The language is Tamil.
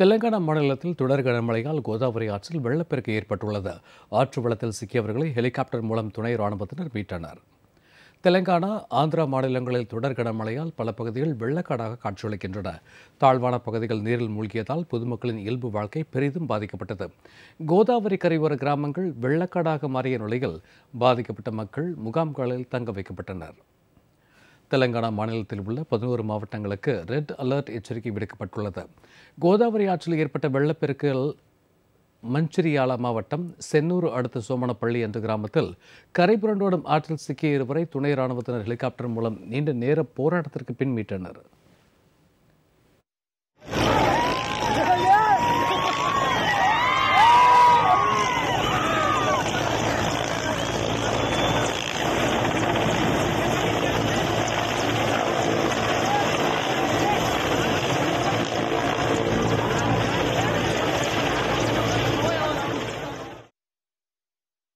தெலங்கானா மாநிலத்தில் தொடர் கனமழையால் கோதாவரி ஆற்றில் வெள்ளப்பெருக்கு ஏற்பட்டுள்ளது ஆற்று வளத்தில் சிக்கியவர்களை ஹெலிகாப்டர் மூலம் துணை ராணுவத்தினர் மீட்டனர் தெலங்கானா ஆந்திரா மாநிலங்களில் தொடர் கனமழையால் பல பகுதிகள் வெள்ளக்காடாக காட்சியளிக்கின்றன தாழ்வான பகுதிகள் நீரில் மூழ்கியதால் பொதுமக்களின் இயல்பு வாழ்க்கை பெரிதும் பாதிக்கப்பட்டது கோதாவரி கரையோர கிராமங்கள் வெள்ளக்காடாக மாறிய நிலையில் பாதிக்கப்பட்ட மக்கள் முகாம்களில் தங்க வைக்கப்பட்டனர் தெலங்கானா மாநிலத்தில் உள்ள பதினோரு மாவட்டங்களுக்கு ரெட் அலர்ட் எச்சரிக்கை விடுக்கப்பட்டுள்ளது கோதாவரி ஆற்றில் ஏற்பட்ட வெள்ளப்பெருக்கில் மஞ்சிரியாலா மாவட்டம் சென்னூர் அடுத்த சோமனப்பள்ளி என்ற கிராமத்தில் கரை புரண்டோடும் ஆற்றில் சிக்கிய இருவரை துணை ராணுவத்தினர் ஹெலிகாப்டர் மூலம் நீண்ட நேர போராட்டத்திற்கு பின் மீட்டனர்